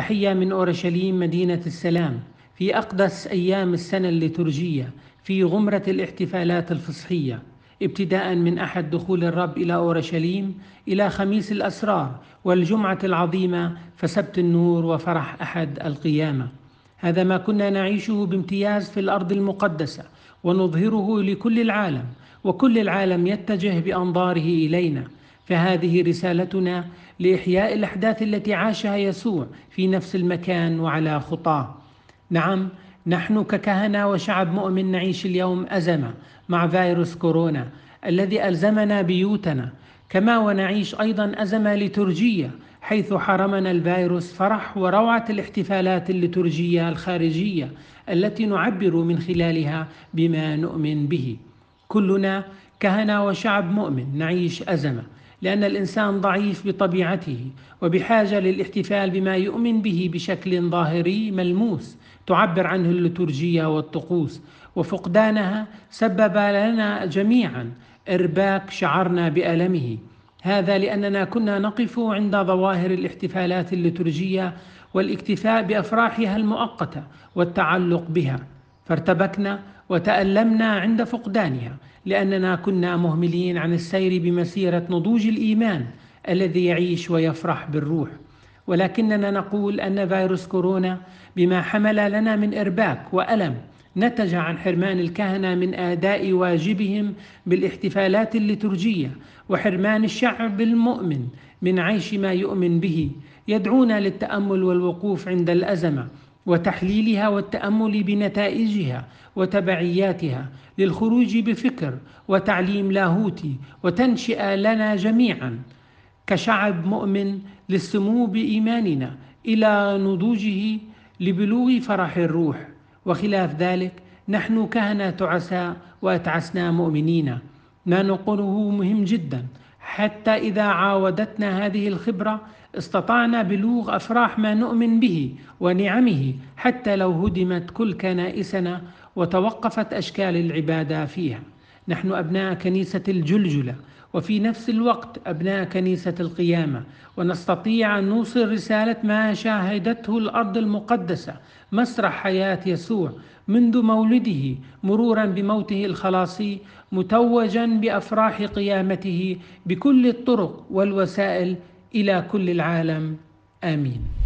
تحية من أورشليم مدينة السلام في أقدس أيام السنة الليتورجية في غمرة الاحتفالات الفصحية ابتداء من أحد دخول الرب إلى أورشليم إلى خميس الأسرار والجمعة العظيمة فسبت النور وفرح أحد القيامة هذا ما كنا نعيشه بامتياز في الأرض المقدسة ونظهره لكل العالم وكل العالم يتجه بأنظاره إلينا فهذه رسالتنا لإحياء الأحداث التي عاشها يسوع في نفس المكان وعلى خطاه. نعم نحن ككهنة وشعب مؤمن نعيش اليوم أزمة مع فيروس كورونا الذي ألزمنا بيوتنا كما ونعيش أيضا أزمة لترجية حيث حرمنا الفيروس فرح وروعة الاحتفالات الليتورجية الخارجية التي نعبر من خلالها بما نؤمن به. كلنا كهنة وشعب مؤمن نعيش أزمة لأن الإنسان ضعيف بطبيعته وبحاجة للاحتفال بما يؤمن به بشكل ظاهري ملموس تعبر عنه الليتورجية والطقوس وفقدانها سبب لنا جميعا إرباك شعرنا بألمه هذا لأننا كنا نقف عند ظواهر الاحتفالات الليتورجية والاكتفاء بأفراحها المؤقتة والتعلق بها فارتبكنا وتألمنا عند فقدانها لأننا كنا مهملين عن السير بمسيرة نضوج الإيمان الذي يعيش ويفرح بالروح ولكننا نقول أن فيروس كورونا بما حمل لنا من إرباك وألم نتج عن حرمان الكهنة من آداء واجبهم بالاحتفالات الليتورجية وحرمان الشعب المؤمن من عيش ما يؤمن به يدعونا للتأمل والوقوف عند الأزمة وتحليلها والتأمل بنتائجها وتبعياتها للخروج بفكر وتعليم لاهوتي وتنشئ لنا جميعا كشعب مؤمن للسمو بإيماننا إلى نضوجه لبلوغ فرح الروح وخلاف ذلك نحن كهنة تعساء وأتعسنا مؤمنين ما نقوله مهم جدا حتى إذا عاودتنا هذه الخبرة استطعنا بلوغ أفراح ما نؤمن به ونعمه حتى لو هدمت كل كنائسنا وتوقفت أشكال العبادة فيها نحن أبناء كنيسة الجلجلة وفي نفس الوقت أبناء كنيسة القيامة ونستطيع أن نوصل رسالة ما شاهدته الأرض المقدسة مسرح حياة يسوع منذ مولده مرورا بموته الخلاصي متوجا بأفراح قيامته بكل الطرق والوسائل إلى كل العالم آمين